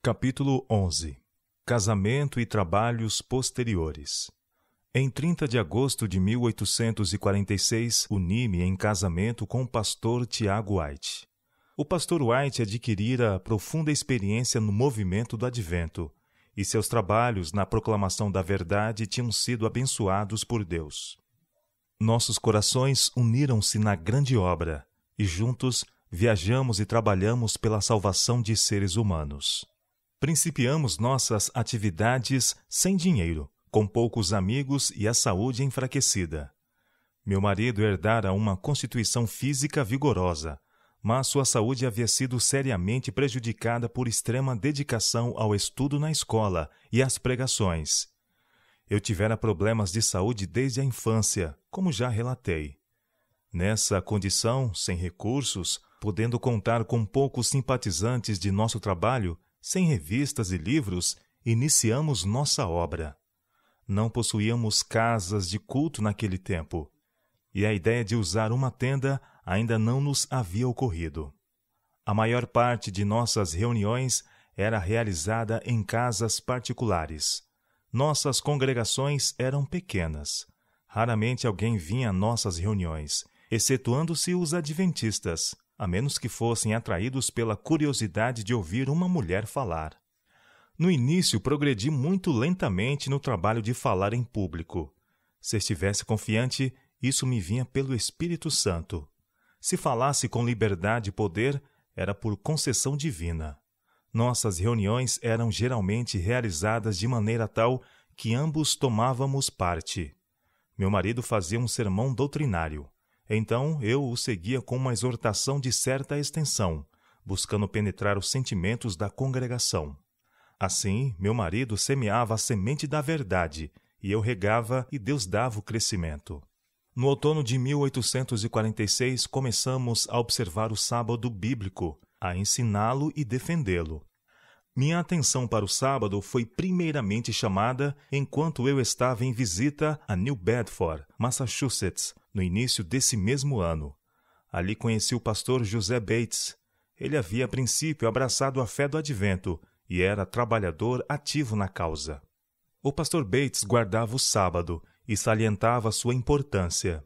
Capítulo 11 Casamento e Trabalhos Posteriores Em 30 de agosto de 1846, uni-me em casamento com o pastor Tiago White. O pastor White adquirira profunda experiência no movimento do advento, e seus trabalhos na proclamação da verdade tinham sido abençoados por Deus. Nossos corações uniram-se na grande obra, e juntos viajamos e trabalhamos pela salvação de seres humanos. Principiamos nossas atividades sem dinheiro, com poucos amigos e a saúde enfraquecida. Meu marido herdara uma constituição física vigorosa, mas sua saúde havia sido seriamente prejudicada por extrema dedicação ao estudo na escola e às pregações. Eu tivera problemas de saúde desde a infância, como já relatei. Nessa condição, sem recursos, podendo contar com poucos simpatizantes de nosso trabalho, sem revistas e livros, iniciamos nossa obra. Não possuíamos casas de culto naquele tempo, e a ideia de usar uma tenda ainda não nos havia ocorrido. A maior parte de nossas reuniões era realizada em casas particulares. Nossas congregações eram pequenas. Raramente alguém vinha a nossas reuniões, excetuando-se os adventistas, a menos que fossem atraídos pela curiosidade de ouvir uma mulher falar. No início, progredi muito lentamente no trabalho de falar em público. Se estivesse confiante, isso me vinha pelo Espírito Santo. Se falasse com liberdade e poder, era por concessão divina. Nossas reuniões eram geralmente realizadas de maneira tal que ambos tomávamos parte. Meu marido fazia um sermão doutrinário então eu o seguia com uma exortação de certa extensão, buscando penetrar os sentimentos da congregação. Assim, meu marido semeava a semente da verdade, e eu regava e Deus dava o crescimento. No outono de 1846, começamos a observar o sábado bíblico, a ensiná-lo e defendê-lo. Minha atenção para o sábado foi primeiramente chamada enquanto eu estava em visita a New Bedford, Massachusetts, no início desse mesmo ano. Ali conheci o pastor José Bates. Ele havia a princípio abraçado a fé do advento e era trabalhador ativo na causa. O pastor Bates guardava o sábado e salientava sua importância.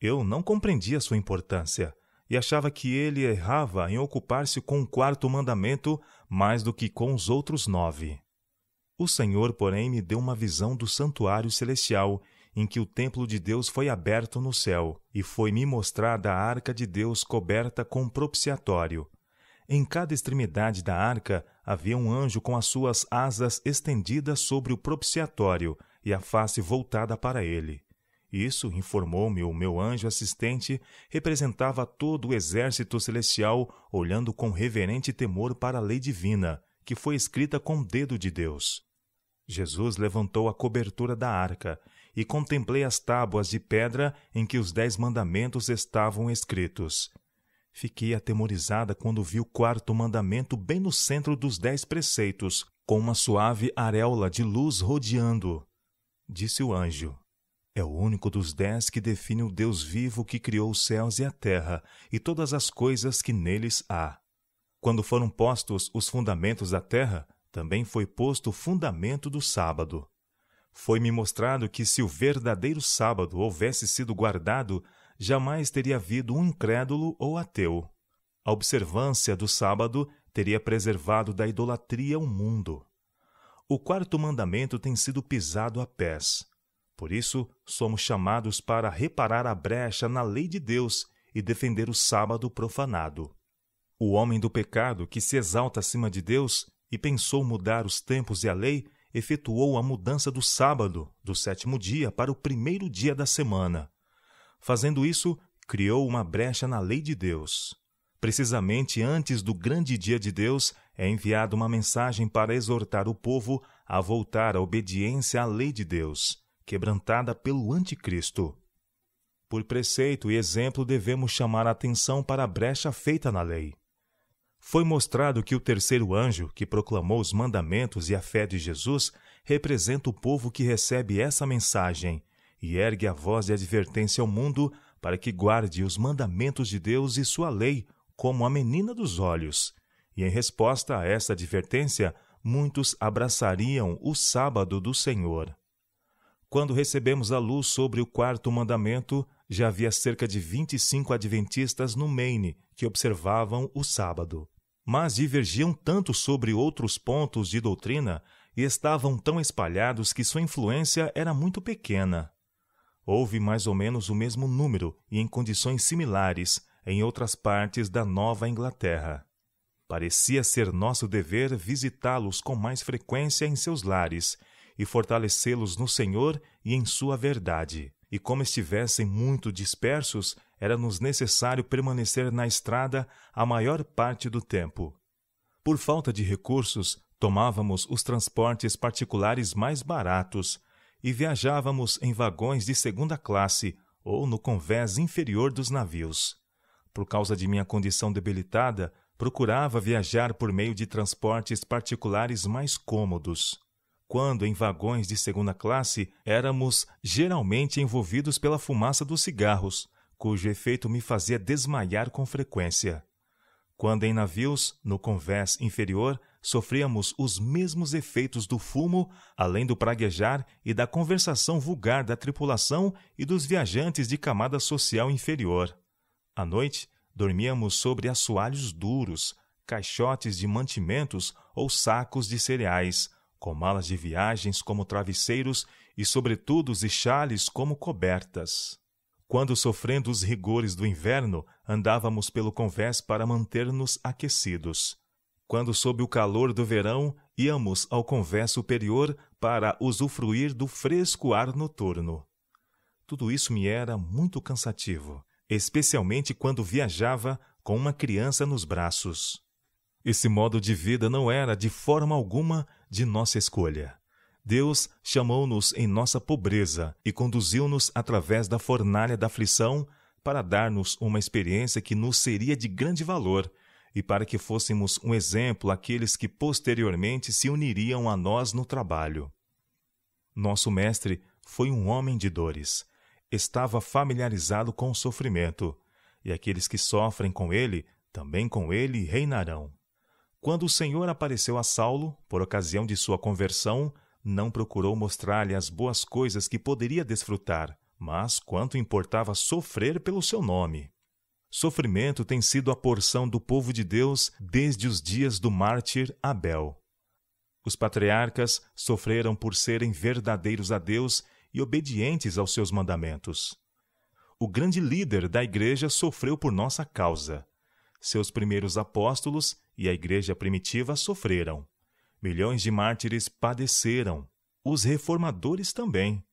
Eu não compreendia sua importância e achava que ele errava em ocupar-se com o quarto mandamento mais do que com os outros nove. O Senhor, porém, me deu uma visão do santuário celestial em que o templo de Deus foi aberto no céu, e foi-me mostrada a arca de Deus coberta com propiciatório. Em cada extremidade da arca havia um anjo com as suas asas estendidas sobre o propiciatório e a face voltada para ele. Isso, informou-me o meu anjo assistente, representava todo o exército celestial olhando com reverente temor para a lei divina, que foi escrita com o dedo de Deus. Jesus levantou a cobertura da arca e contemplei as tábuas de pedra em que os dez mandamentos estavam escritos. Fiquei atemorizada quando vi o quarto mandamento bem no centro dos dez preceitos, com uma suave areola de luz rodeando. Disse o anjo: É o único dos dez que define o Deus vivo que criou os céus e a terra e todas as coisas que neles há. Quando foram postos os fundamentos da terra, também foi posto o fundamento do sábado. Foi-me mostrado que se o verdadeiro sábado houvesse sido guardado, jamais teria havido um incrédulo ou ateu. A observância do sábado teria preservado da idolatria o mundo. O quarto mandamento tem sido pisado a pés. Por isso, somos chamados para reparar a brecha na lei de Deus e defender o sábado profanado. O homem do pecado que se exalta acima de Deus e pensou mudar os tempos e a lei efetuou a mudança do sábado, do sétimo dia, para o primeiro dia da semana. Fazendo isso, criou uma brecha na lei de Deus. Precisamente antes do grande dia de Deus, é enviada uma mensagem para exortar o povo a voltar à obediência à lei de Deus, quebrantada pelo Anticristo. Por preceito e exemplo, devemos chamar a atenção para a brecha feita na lei foi mostrado que o terceiro anjo, que proclamou os mandamentos e a fé de Jesus, representa o povo que recebe essa mensagem e ergue a voz de advertência ao mundo para que guarde os mandamentos de Deus e sua lei, como a menina dos olhos. E em resposta a essa advertência, muitos abraçariam o sábado do Senhor. Quando recebemos a luz sobre o quarto mandamento, já havia cerca de 25 adventistas no Maine que observavam o sábado mas divergiam tanto sobre outros pontos de doutrina e estavam tão espalhados que sua influência era muito pequena. Houve mais ou menos o mesmo número e em condições similares em outras partes da Nova Inglaterra. Parecia ser nosso dever visitá-los com mais frequência em seus lares e fortalecê-los no Senhor e em sua verdade. E como estivessem muito dispersos, era-nos necessário permanecer na estrada a maior parte do tempo. Por falta de recursos, tomávamos os transportes particulares mais baratos e viajávamos em vagões de segunda classe ou no convés inferior dos navios. Por causa de minha condição debilitada, procurava viajar por meio de transportes particulares mais cômodos. Quando em vagões de segunda classe, éramos geralmente envolvidos pela fumaça dos cigarros, cujo efeito me fazia desmaiar com frequência. Quando em navios, no convés inferior, sofríamos os mesmos efeitos do fumo, além do praguejar e da conversação vulgar da tripulação e dos viajantes de camada social inferior. À noite, dormíamos sobre assoalhos duros, caixotes de mantimentos ou sacos de cereais, com malas de viagens como travesseiros e, sobretudos, e chales como cobertas quando, sofrendo os rigores do inverno, andávamos pelo convés para manter-nos aquecidos. Quando, sob o calor do verão, íamos ao convés superior para usufruir do fresco ar noturno. Tudo isso me era muito cansativo, especialmente quando viajava com uma criança nos braços. Esse modo de vida não era, de forma alguma, de nossa escolha. Deus chamou-nos em nossa pobreza e conduziu-nos através da fornalha da aflição para dar-nos uma experiência que nos seria de grande valor e para que fôssemos um exemplo àqueles que posteriormente se uniriam a nós no trabalho. Nosso mestre foi um homem de dores. Estava familiarizado com o sofrimento, e aqueles que sofrem com ele, também com ele reinarão. Quando o Senhor apareceu a Saulo, por ocasião de sua conversão, não procurou mostrar-lhe as boas coisas que poderia desfrutar, mas quanto importava sofrer pelo seu nome. Sofrimento tem sido a porção do povo de Deus desde os dias do mártir Abel. Os patriarcas sofreram por serem verdadeiros a Deus e obedientes aos seus mandamentos. O grande líder da igreja sofreu por nossa causa. Seus primeiros apóstolos e a igreja primitiva sofreram. Milhões de mártires padeceram, os reformadores também.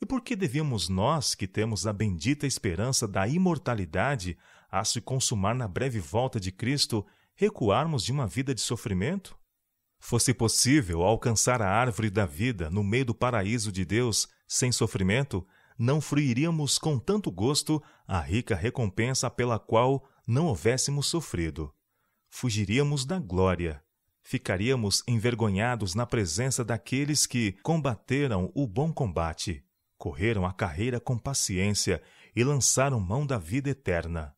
E por que devíamos nós, que temos a bendita esperança da imortalidade a se consumar na breve volta de Cristo, recuarmos de uma vida de sofrimento? Fosse possível alcançar a árvore da vida no meio do paraíso de Deus sem sofrimento, não fruiríamos com tanto gosto a rica recompensa pela qual não houvéssemos sofrido. Fugiríamos da glória ficaríamos envergonhados na presença daqueles que combateram o bom combate, correram a carreira com paciência e lançaram mão da vida eterna.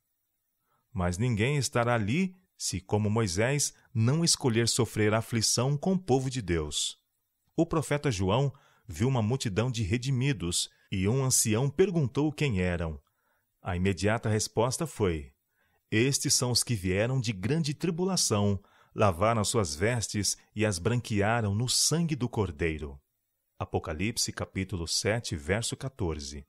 Mas ninguém estará ali se, como Moisés, não escolher sofrer aflição com o povo de Deus. O profeta João viu uma multidão de redimidos e um ancião perguntou quem eram. A imediata resposta foi: Estes são os que vieram de grande tribulação lavaram suas vestes e as branquearam no sangue do Cordeiro. Apocalipse capítulo 7, verso 14.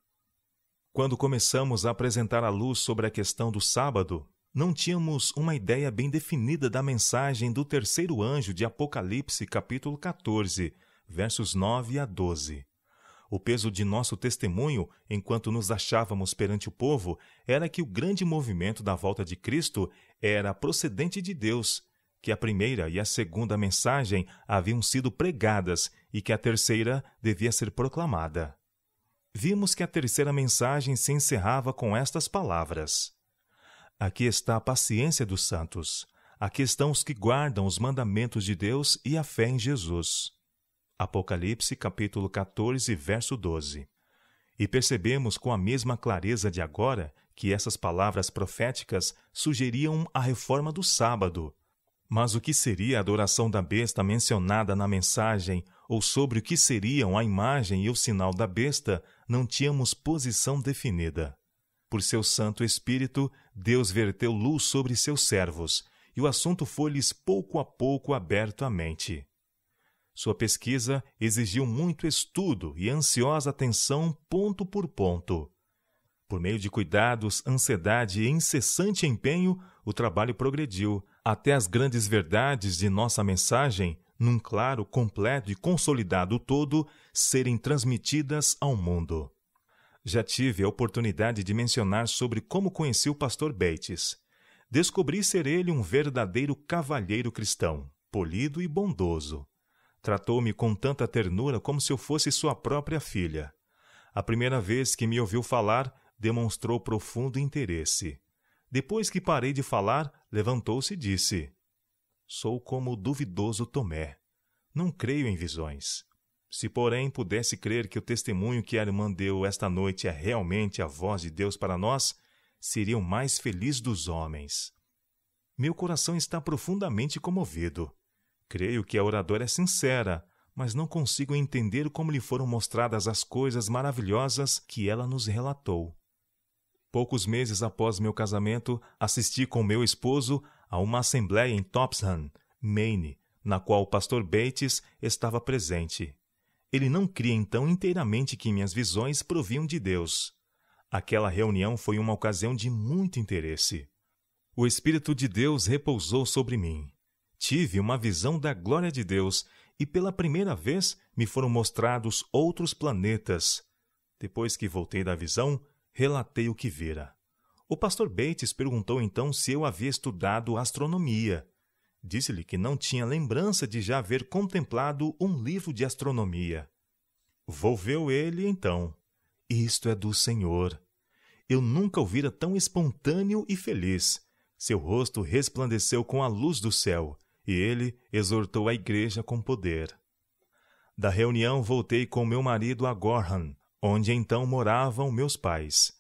Quando começamos a apresentar a luz sobre a questão do sábado, não tínhamos uma ideia bem definida da mensagem do terceiro anjo de Apocalipse capítulo 14, versos 9 a 12. O peso de nosso testemunho, enquanto nos achávamos perante o povo, era que o grande movimento da volta de Cristo era procedente de Deus que a primeira e a segunda mensagem haviam sido pregadas e que a terceira devia ser proclamada. Vimos que a terceira mensagem se encerrava com estas palavras: Aqui está a paciência dos santos, aqui estão os que guardam os mandamentos de Deus e a fé em Jesus. Apocalipse capítulo 14, verso 12. E percebemos com a mesma clareza de agora que essas palavras proféticas sugeriam a reforma do sábado mas o que seria a adoração da besta mencionada na mensagem, ou sobre o que seriam a imagem e o sinal da besta, não tínhamos posição definida. Por seu Santo Espírito, Deus verteu luz sobre seus servos, e o assunto foi-lhes pouco a pouco aberto à mente. Sua pesquisa exigiu muito estudo e ansiosa atenção ponto por ponto. Por meio de cuidados, ansiedade e incessante empenho, o trabalho progrediu até as grandes verdades de nossa mensagem, num claro, completo e consolidado todo, serem transmitidas ao mundo. Já tive a oportunidade de mencionar sobre como conheci o pastor Bates. Descobri ser ele um verdadeiro cavalheiro cristão, polido e bondoso. Tratou-me com tanta ternura como se eu fosse sua própria filha. A primeira vez que me ouviu falar, demonstrou profundo interesse. Depois que parei de falar, levantou-se e disse: Sou como o duvidoso Tomé. Não creio em visões. Se, porém, pudesse crer que o testemunho que a irmã deu esta noite é realmente a voz de Deus para nós, seria o mais feliz dos homens. Meu coração está profundamente comovido. Creio que a oradora é sincera, mas não consigo entender como lhe foram mostradas as coisas maravilhosas que ela nos relatou. Poucos meses após meu casamento, assisti com meu esposo a uma assembleia em Topsham, Maine, na qual o pastor Bates estava presente. Ele não cria então inteiramente que minhas visões proviam de Deus. Aquela reunião foi uma ocasião de muito interesse. O Espírito de Deus repousou sobre mim. Tive uma visão da glória de Deus e pela primeira vez me foram mostrados outros planetas. Depois que voltei da visão, Relatei o que vira. O pastor Bates perguntou então se eu havia estudado astronomia. Disse-lhe que não tinha lembrança de já haver contemplado um livro de astronomia. Volveu ele então. Isto é do Senhor. Eu nunca o vira tão espontâneo e feliz. Seu rosto resplandeceu com a luz do céu, e ele exortou a igreja com poder. Da reunião voltei com meu marido a Gorham, onde então moravam meus pais.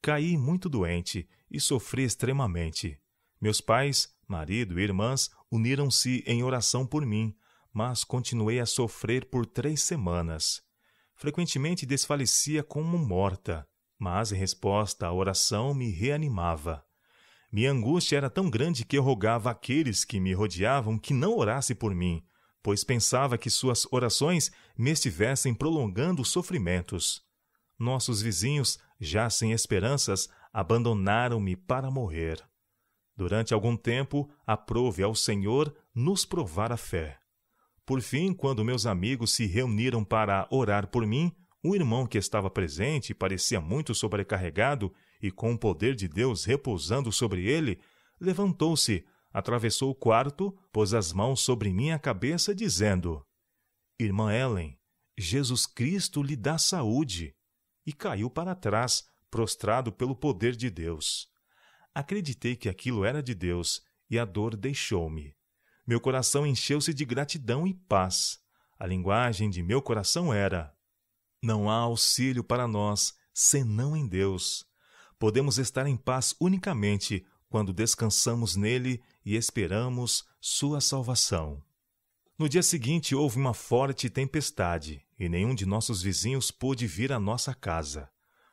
Caí muito doente e sofri extremamente. Meus pais, marido e irmãs uniram-se em oração por mim, mas continuei a sofrer por três semanas. Frequentemente desfalecia como morta, mas em resposta à oração me reanimava. Minha angústia era tão grande que eu rogava àqueles que me rodeavam que não orasse por mim, pois pensava que suas orações me estivessem prolongando os sofrimentos. Nossos vizinhos, já sem esperanças, abandonaram-me para morrer. Durante algum tempo, aprove ao Senhor nos provar a fé. Por fim, quando meus amigos se reuniram para orar por mim, um irmão que estava presente e parecia muito sobrecarregado, e com o poder de Deus repousando sobre ele, levantou-se, atravessou o quarto, pôs as mãos sobre minha cabeça, dizendo: Irmã Ellen, Jesus Cristo lhe dá saúde. E caiu para trás, prostrado pelo poder de Deus. Acreditei que aquilo era de Deus e a dor deixou-me. Meu coração encheu-se de gratidão e paz. A linguagem de meu coração era: Não há auxílio para nós senão em Deus. Podemos estar em paz unicamente quando descansamos nele e esperamos sua salvação. No dia seguinte houve uma forte tempestade e nenhum de nossos vizinhos pôde vir à nossa casa.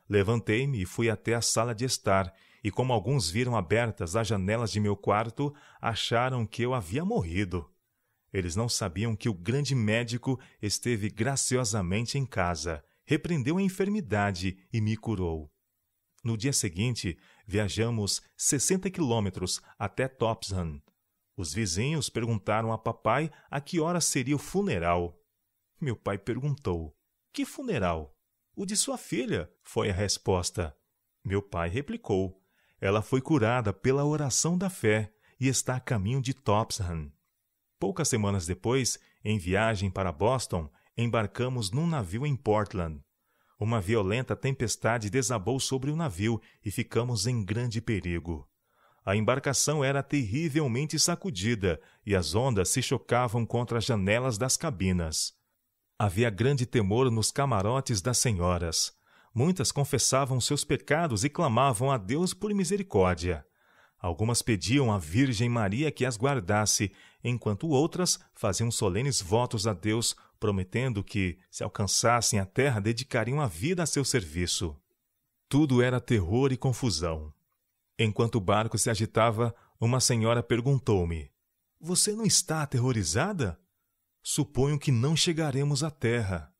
Levantei-me e fui até a sala de estar, e como alguns viram abertas as janelas de meu quarto, acharam que eu havia morrido. Eles não sabiam que o grande médico esteve graciosamente em casa, repreendeu a enfermidade e me curou. No dia seguinte, viajamos 60 quilômetros até Topsham. Os vizinhos perguntaram a papai a que hora seria o funeral. Meu pai perguntou: Que funeral? O de sua filha, foi a resposta. Meu pai replicou: Ela foi curada pela oração da fé e está a caminho de Topsham. Poucas semanas depois, em viagem para Boston, embarcamos num navio em Portland. Uma violenta tempestade desabou sobre o navio e ficamos em grande perigo. A embarcação era terrivelmente sacudida e as ondas se chocavam contra as janelas das cabinas. Havia grande temor nos camarotes das senhoras. Muitas confessavam seus pecados e clamavam a Deus por misericórdia. Algumas pediam à Virgem Maria que as guardasse, enquanto outras faziam solenes votos a Deus, prometendo que, se alcançassem a terra, dedicariam a vida a seu serviço. Tudo era terror e confusão. Enquanto o barco se agitava, uma senhora perguntou-me: Você não está aterrorizada? Suponho que não chegaremos à terra.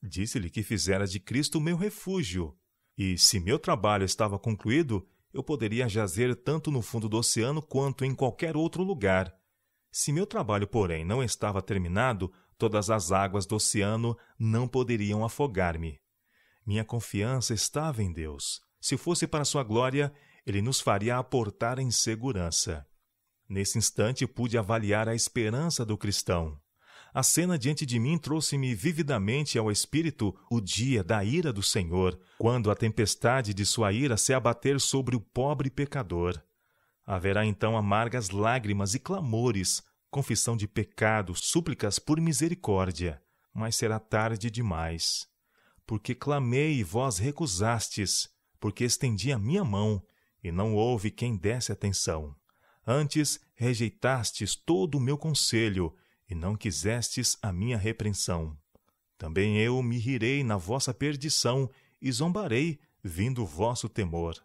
Disse-lhe que fizera de Cristo meu refúgio, e se meu trabalho estava concluído, eu poderia jazer tanto no fundo do oceano quanto em qualquer outro lugar. Se meu trabalho, porém, não estava terminado, todas as águas do oceano não poderiam afogar-me. Minha confiança estava em Deus. Se fosse para sua glória, ele nos faria aportar em segurança. Nesse instante pude avaliar a esperança do cristão. A cena diante de mim trouxe-me vividamente ao espírito o dia da ira do Senhor, quando a tempestade de sua ira se abater sobre o pobre pecador. Haverá então amargas lágrimas e clamores, confissão de pecado, súplicas por misericórdia, mas será tarde demais. Porque clamei e vós recusastes, porque estendi a minha mão, e não houve quem desse atenção. Antes rejeitastes todo o meu conselho, e não quisestes a minha repreensão. Também eu me rirei na vossa perdição e zombarei, vindo o vosso temor.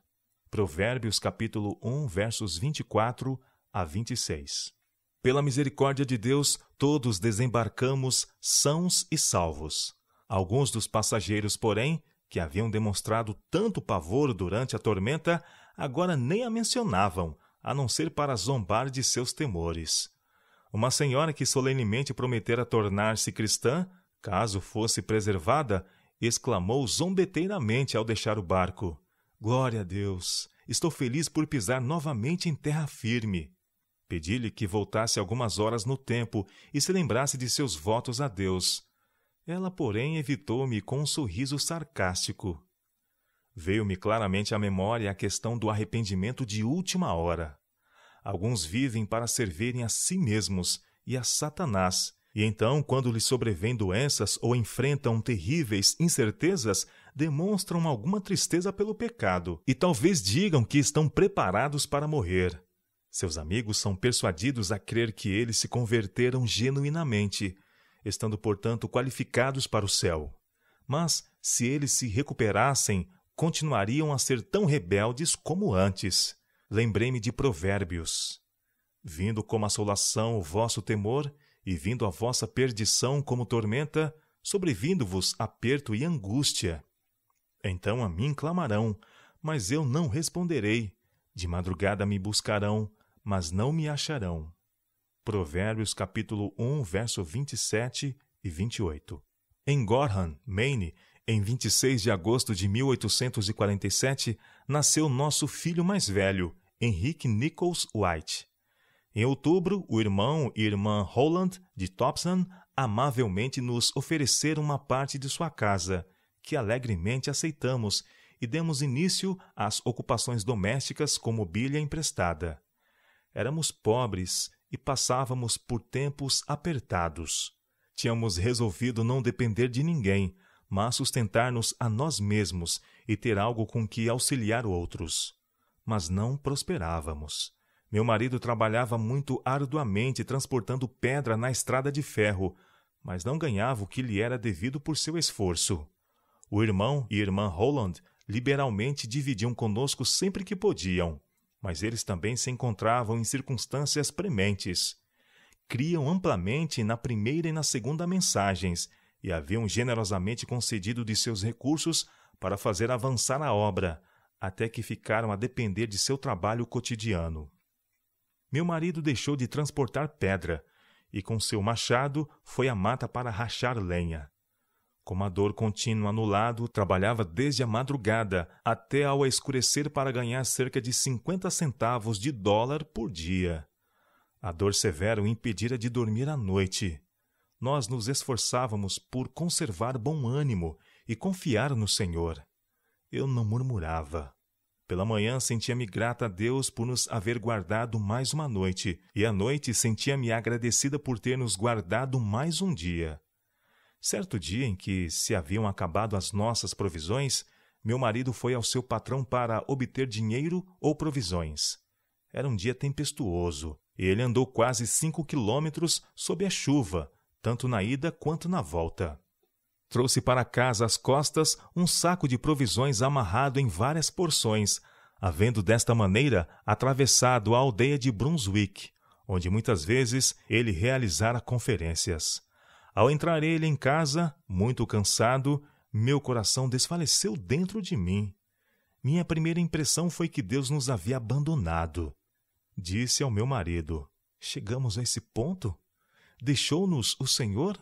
Provérbios capítulo 1, versos 24 a 26. Pela misericórdia de Deus, todos desembarcamos sãos e salvos. Alguns dos passageiros, porém, que haviam demonstrado tanto pavor durante a tormenta, agora nem a mencionavam, a não ser para zombar de seus temores uma senhora que solenemente prometera tornar-se cristã, caso fosse preservada, exclamou zombeteiramente ao deixar o barco: Glória a Deus! Estou feliz por pisar novamente em terra firme. Pedi-lhe que voltasse algumas horas no tempo e se lembrasse de seus votos a Deus. Ela, porém, evitou-me com um sorriso sarcástico. Veio-me claramente à memória a questão do arrependimento de última hora. Alguns vivem para servirem a si mesmos e a Satanás. E então, quando lhes sobrevêm doenças ou enfrentam terríveis incertezas, demonstram alguma tristeza pelo pecado e talvez digam que estão preparados para morrer. Seus amigos são persuadidos a crer que eles se converteram genuinamente, estando, portanto, qualificados para o céu. Mas, se eles se recuperassem, continuariam a ser tão rebeldes como antes lembrei-me de Provérbios. Vindo como assolação o vosso temor, e vindo a vossa perdição como tormenta, sobrevindo-vos aperto e angústia. Então a mim clamarão, mas eu não responderei. De madrugada me buscarão, mas não me acharão. Provérbios capítulo 1, verso 27 e 28. Em Gorham, Maine, em 26 de agosto de 1847, nasceu nosso filho mais velho, Henrique Nichols White. Em outubro, o irmão e irmã Holland de Thompson amavelmente nos ofereceram uma parte de sua casa, que alegremente aceitamos e demos início às ocupações domésticas com mobília emprestada. Éramos pobres e passávamos por tempos apertados. Tínhamos resolvido não depender de ninguém, mas sustentar-nos a nós mesmos e ter algo com que auxiliar outros. Mas não prosperávamos. Meu marido trabalhava muito arduamente transportando pedra na estrada de ferro, mas não ganhava o que lhe era devido por seu esforço. O irmão e irmã Holland liberalmente dividiam conosco sempre que podiam, mas eles também se encontravam em circunstâncias prementes. Criam amplamente na primeira e na segunda mensagens e haviam generosamente concedido de seus recursos para fazer avançar a obra, até que ficaram a depender de seu trabalho cotidiano. Meu marido deixou de transportar pedra e, com seu machado, foi à mata para rachar lenha. Com a dor contínua no lado, trabalhava desde a madrugada até ao escurecer para ganhar cerca de 50 centavos de dólar por dia. A dor severa o impedira de dormir à noite nós nos esforçávamos por conservar bom ânimo e confiar no Senhor. Eu não murmurava. Pela manhã sentia-me grata a Deus por nos haver guardado mais uma noite, e à noite sentia-me agradecida por ter nos guardado mais um dia. Certo dia em que se haviam acabado as nossas provisões, meu marido foi ao seu patrão para obter dinheiro ou provisões. Era um dia tempestuoso, e ele andou quase cinco quilômetros sob a chuva, tanto na ida quanto na volta. Trouxe para casa às costas um saco de provisões amarrado em várias porções, havendo desta maneira atravessado a aldeia de Brunswick, onde muitas vezes ele realizara conferências. Ao entrar ele em casa, muito cansado, meu coração desfaleceu dentro de mim. Minha primeira impressão foi que Deus nos havia abandonado. Disse ao meu marido: Chegamos a esse ponto? Deixou-nos o Senhor?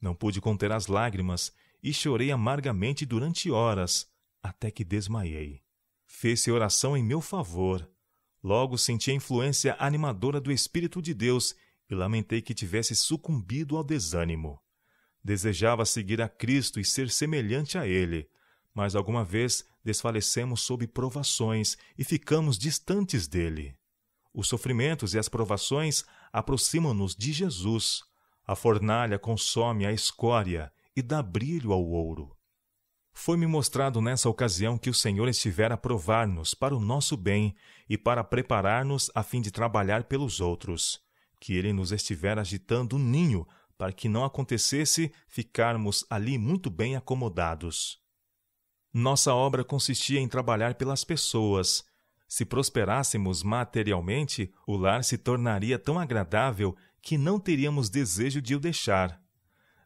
Não pude conter as lágrimas e chorei amargamente durante horas, até que desmaiei. Fez-se oração em meu favor. Logo senti a influência animadora do Espírito de Deus e lamentei que tivesse sucumbido ao desânimo. Desejava seguir a Cristo e ser semelhante a Ele, mas alguma vez desfalecemos sob provações e ficamos distantes dele. Os sofrimentos e as provações aproxima-nos de Jesus. A fornalha consome a escória e dá brilho ao ouro. Foi-me mostrado nessa ocasião que o Senhor estivera a provar-nos para o nosso bem e para preparar-nos a fim de trabalhar pelos outros, que ele nos estivera agitando o um ninho para que não acontecesse ficarmos ali muito bem acomodados. Nossa obra consistia em trabalhar pelas pessoas, se prosperássemos materialmente, o lar se tornaria tão agradável que não teríamos desejo de o deixar.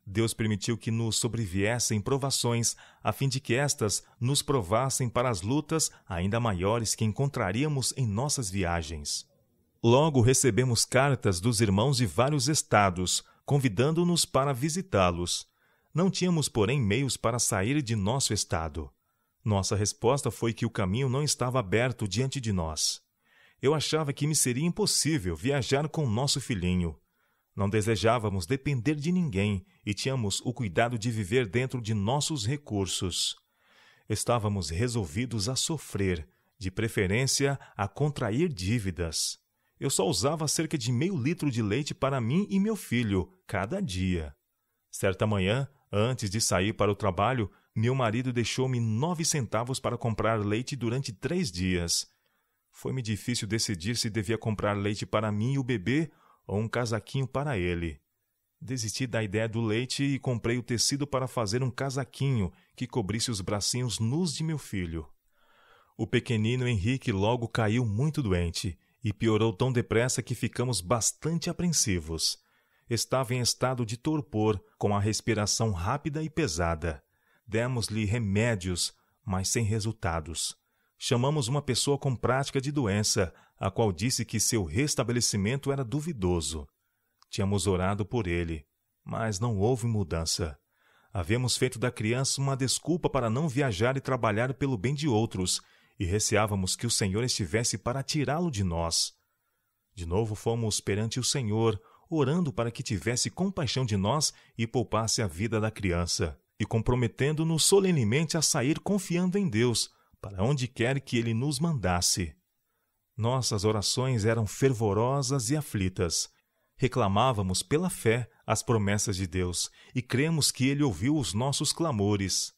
Deus permitiu que nos sobreviessem provações, a fim de que estas nos provassem para as lutas ainda maiores que encontraríamos em nossas viagens. Logo recebemos cartas dos irmãos de vários estados, convidando-nos para visitá-los. Não tínhamos, porém, meios para sair de nosso estado. Nossa resposta foi que o caminho não estava aberto diante de nós. Eu achava que me seria impossível viajar com nosso filhinho. Não desejávamos depender de ninguém e tínhamos o cuidado de viver dentro de nossos recursos. Estávamos resolvidos a sofrer, de preferência a contrair dívidas. Eu só usava cerca de meio litro de leite para mim e meu filho, cada dia. Certa manhã, antes de sair para o trabalho, meu marido deixou-me nove centavos para comprar leite durante três dias. Foi-me difícil decidir se devia comprar leite para mim e o bebê ou um casaquinho para ele. Desisti da ideia do leite e comprei o tecido para fazer um casaquinho que cobrisse os bracinhos nus de meu filho. O pequenino Henrique logo caiu muito doente e piorou tão depressa que ficamos bastante apreensivos. Estava em estado de torpor, com a respiração rápida e pesada. Demos-lhe remédios, mas sem resultados. Chamamos uma pessoa com prática de doença, a qual disse que seu restabelecimento era duvidoso. Tínhamos orado por ele, mas não houve mudança. Havemos feito da criança uma desculpa para não viajar e trabalhar pelo bem de outros, e receávamos que o Senhor estivesse para tirá-lo de nós. De novo fomos perante o Senhor, orando para que tivesse compaixão de nós e poupasse a vida da criança e comprometendo-nos solenemente a sair confiando em Deus, para onde quer que Ele nos mandasse. Nossas orações eram fervorosas e aflitas. Reclamávamos pela fé as promessas de Deus e cremos que Ele ouviu os nossos clamores.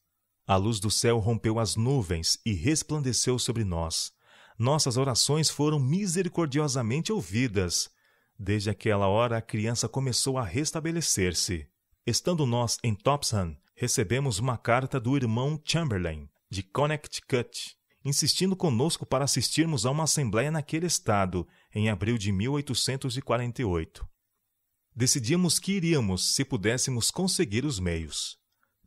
A luz do céu rompeu as nuvens e resplandeceu sobre nós. Nossas orações foram misericordiosamente ouvidas. Desde aquela hora, a criança começou a restabelecer-se. Estando nós em Topsham, recebemos uma carta do irmão Chamberlain, de Connecticut, insistindo conosco para assistirmos a uma assembleia naquele estado, em abril de 1848. Decidimos que iríamos se pudéssemos conseguir os meios.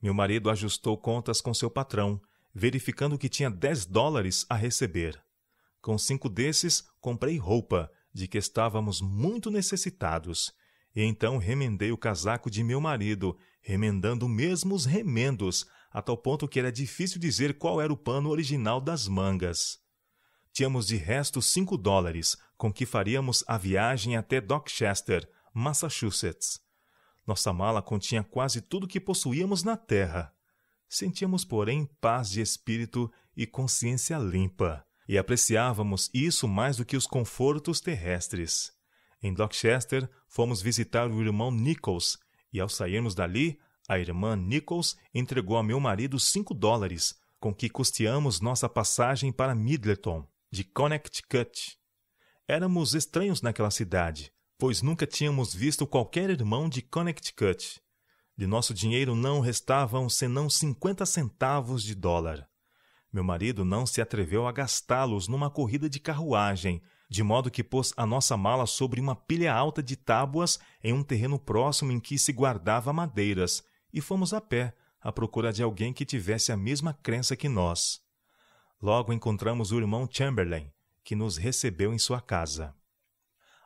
Meu marido ajustou contas com seu patrão, verificando que tinha 10 dólares a receber. Com cinco desses, comprei roupa, de que estávamos muito necessitados, e então remendei o casaco de meu marido, remendando mesmo os remendos, a tal ponto que era difícil dizer qual era o pano original das mangas. Tínhamos de resto cinco dólares, com que faríamos a viagem até Dorchester, Massachusetts. Nossa mala continha quase tudo que possuíamos na terra. Sentíamos, porém, paz de espírito e consciência limpa, e apreciávamos isso mais do que os confortos terrestres. Em Dorchester, fomos visitar o irmão Nichols e, ao sairmos dali, a irmã Nichols entregou a meu marido cinco dólares, com que custeamos nossa passagem para Middleton, de Connecticut. Éramos estranhos naquela cidade, pois nunca tínhamos visto qualquer irmão de Connecticut. De nosso dinheiro não restavam senão cinquenta centavos de dólar. Meu marido não se atreveu a gastá-los numa corrida de carruagem de modo que pôs a nossa mala sobre uma pilha alta de tábuas em um terreno próximo em que se guardava madeiras, e fomos a pé, à procura de alguém que tivesse a mesma crença que nós. Logo encontramos o irmão Chamberlain, que nos recebeu em sua casa.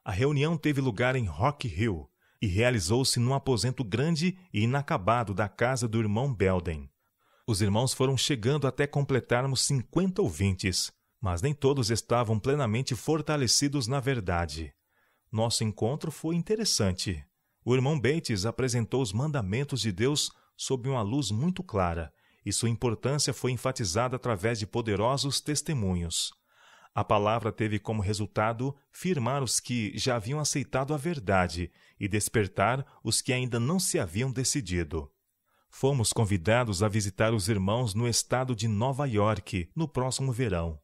A reunião teve lugar em Rock Hill e realizou-se num aposento grande e inacabado da casa do irmão Belden. Os irmãos foram chegando até completarmos 50 ouvintes, mas nem todos estavam plenamente fortalecidos na verdade. Nosso encontro foi interessante. O irmão Bates apresentou os mandamentos de Deus sob uma luz muito clara, e sua importância foi enfatizada através de poderosos testemunhos. A palavra teve como resultado firmar os que já haviam aceitado a verdade e despertar os que ainda não se haviam decidido. Fomos convidados a visitar os irmãos no estado de Nova York no próximo verão.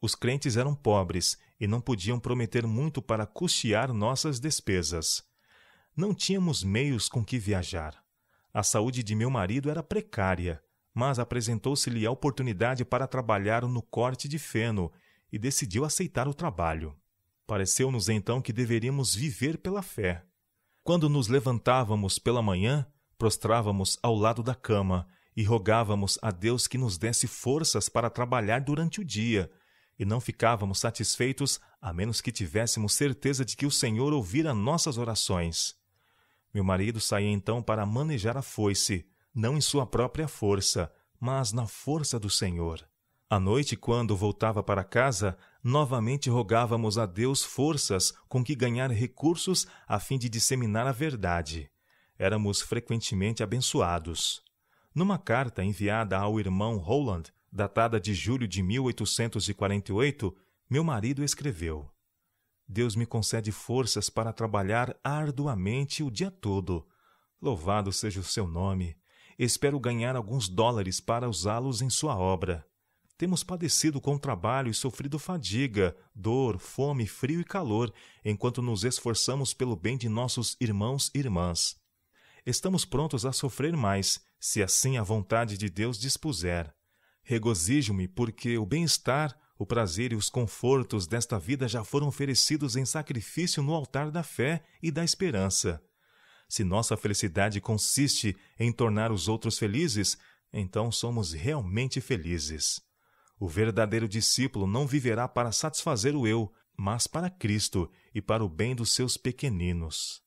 Os crentes eram pobres e não podiam prometer muito para custear nossas despesas. Não tínhamos meios com que viajar. A saúde de meu marido era precária, mas apresentou-se-lhe a oportunidade para trabalhar no corte de feno e decidiu aceitar o trabalho. Pareceu-nos então que deveríamos viver pela fé. Quando nos levantávamos pela manhã, prostrávamos ao lado da cama e rogávamos a Deus que nos desse forças para trabalhar durante o dia, e não ficávamos satisfeitos a menos que tivéssemos certeza de que o Senhor ouvira nossas orações. Meu marido saía então para manejar a foice, não em sua própria força, mas na força do Senhor. À noite, quando voltava para casa, novamente rogávamos a Deus forças com que ganhar recursos a fim de disseminar a verdade. Éramos frequentemente abençoados. Numa carta enviada ao irmão Roland, datada de julho de 1848, meu marido escreveu: Deus me concede forças para trabalhar arduamente o dia todo. Louvado seja o seu nome. Espero ganhar alguns dólares para usá-los em sua obra. Temos padecido com trabalho e sofrido fadiga, dor, fome, frio e calor, enquanto nos esforçamos pelo bem de nossos irmãos e irmãs. Estamos prontos a sofrer mais, se assim a vontade de Deus dispuser. Regozijo-me, porque o bem-estar, o prazer e os confortos desta vida já foram oferecidos em sacrifício no altar da fé e da esperança. Se nossa felicidade consiste em tornar os outros felizes, então somos realmente felizes. O verdadeiro discípulo não viverá para satisfazer o eu, mas para Cristo e para o bem dos seus pequeninos.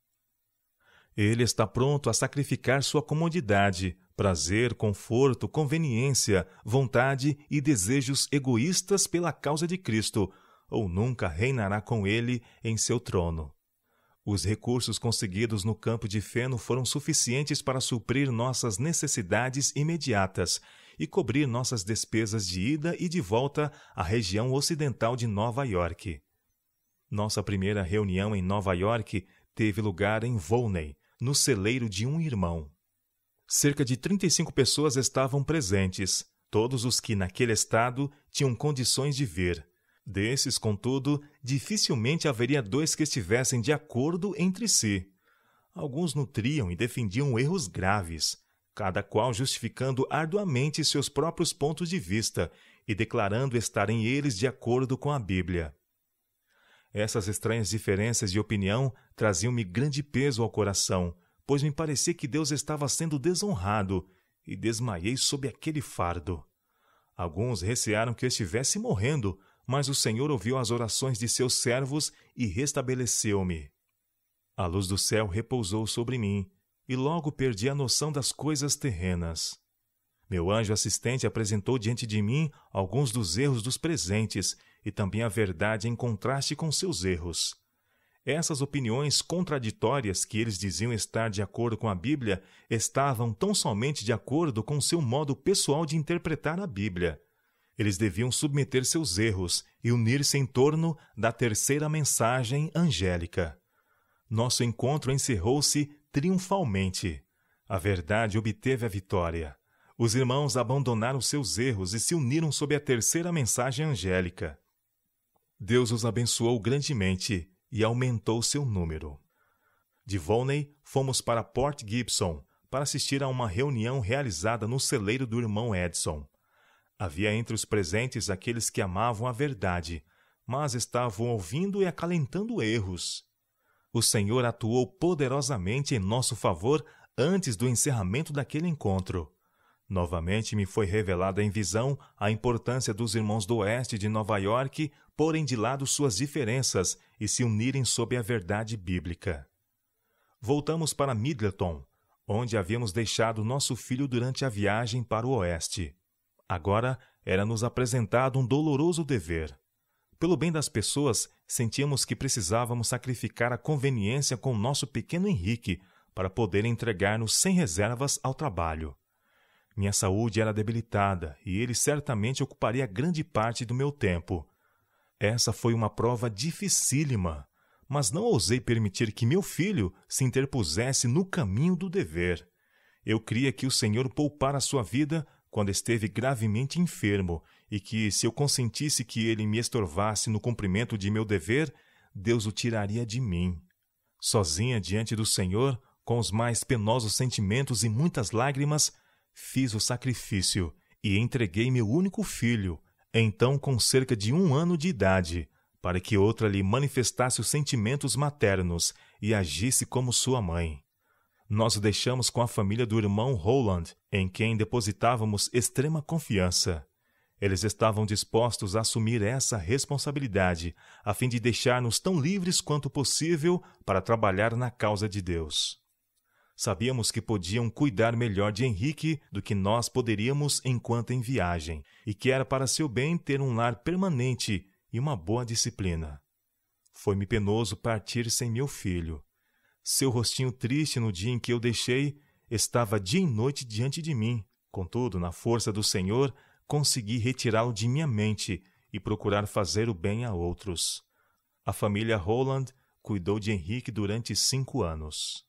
Ele está pronto a sacrificar sua comodidade, prazer, conforto, conveniência, vontade e desejos egoístas pela causa de Cristo, ou nunca reinará com ele em seu trono. Os recursos conseguidos no campo de feno foram suficientes para suprir nossas necessidades imediatas e cobrir nossas despesas de ida e de volta à região ocidental de Nova York. Nossa primeira reunião em Nova York teve lugar em Volney, no celeiro de um irmão. Cerca de 35 pessoas estavam presentes, todos os que naquele estado tinham condições de ver. Desses, contudo, dificilmente haveria dois que estivessem de acordo entre si. Alguns nutriam e defendiam erros graves, cada qual justificando arduamente seus próprios pontos de vista e declarando estarem eles de acordo com a Bíblia. Essas estranhas diferenças de opinião traziam-me grande peso ao coração, pois me parecia que Deus estava sendo desonrado, e desmaiei sob aquele fardo. Alguns recearam que eu estivesse morrendo, mas o Senhor ouviu as orações de seus servos e restabeleceu-me. A luz do céu repousou sobre mim, e logo perdi a noção das coisas terrenas. Meu anjo assistente apresentou diante de mim alguns dos erros dos presentes e também a verdade em contraste com seus erros. Essas opiniões contraditórias que eles diziam estar de acordo com a Bíblia estavam tão somente de acordo com seu modo pessoal de interpretar a Bíblia. Eles deviam submeter seus erros e unir-se em torno da terceira mensagem angélica. Nosso encontro encerrou-se triunfalmente. A verdade obteve a vitória. Os irmãos abandonaram seus erros e se uniram sob a terceira mensagem angélica. Deus os abençoou grandemente e aumentou seu número. De Volney, fomos para Port Gibson para assistir a uma reunião realizada no celeiro do irmão Edson. Havia entre os presentes aqueles que amavam a verdade, mas estavam ouvindo e acalentando erros. O Senhor atuou poderosamente em nosso favor antes do encerramento daquele encontro. Novamente me foi revelada em visão a importância dos irmãos do oeste de Nova York porem de lado suas diferenças e se unirem sob a verdade bíblica. Voltamos para Middleton, onde havíamos deixado nosso filho durante a viagem para o oeste. Agora era nos apresentado um doloroso dever. Pelo bem das pessoas, sentíamos que precisávamos sacrificar a conveniência com nosso pequeno Henrique para poder entregar-nos sem reservas ao trabalho. Minha saúde era debilitada e ele certamente ocuparia grande parte do meu tempo. Essa foi uma prova dificílima, mas não ousei permitir que meu filho se interpusesse no caminho do dever. Eu cria que o Senhor poupara sua vida quando esteve gravemente enfermo e que, se eu consentisse que ele me estorvasse no cumprimento de meu dever, Deus o tiraria de mim. Sozinha diante do Senhor, com os mais penosos sentimentos e muitas lágrimas, Fiz o sacrifício e entreguei meu único filho, então com cerca de um ano de idade, para que outra lhe manifestasse os sentimentos maternos e agisse como sua mãe. Nós o deixamos com a família do irmão Roland, em quem depositávamos extrema confiança. Eles estavam dispostos a assumir essa responsabilidade, a fim de deixar-nos tão livres quanto possível para trabalhar na causa de Deus. Sabíamos que podiam cuidar melhor de Henrique do que nós poderíamos enquanto em viagem, e que era para seu bem ter um lar permanente e uma boa disciplina. Foi-me penoso partir sem meu filho. Seu rostinho triste no dia em que eu deixei estava dia e noite diante de mim. Contudo, na força do Senhor, consegui retirá-lo de minha mente e procurar fazer o bem a outros. A família Roland cuidou de Henrique durante cinco anos.